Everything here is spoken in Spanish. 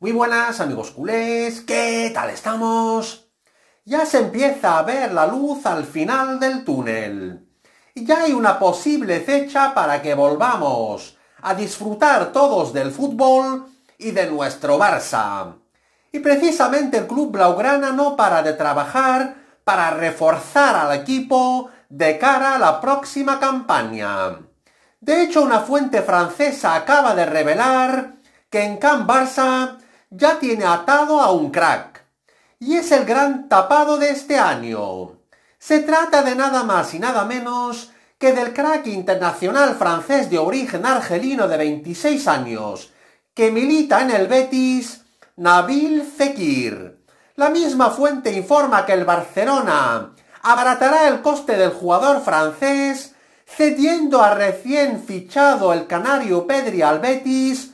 Muy buenas amigos culés, ¿qué tal estamos? Ya se empieza a ver la luz al final del túnel. Y ya hay una posible fecha para que volvamos a disfrutar todos del fútbol y de nuestro Barça. Y precisamente el club blaugrana no para de trabajar para reforzar al equipo de cara a la próxima campaña. De hecho, una fuente francesa acaba de revelar que en Camp Barça ya tiene atado a un crack. Y es el gran tapado de este año. Se trata de nada más y nada menos que del crack internacional francés de origen argelino de 26 años, que milita en el Betis, Nabil Fekir. La misma fuente informa que el Barcelona abaratará el coste del jugador francés, cediendo a recién fichado el canario Pedri al Betis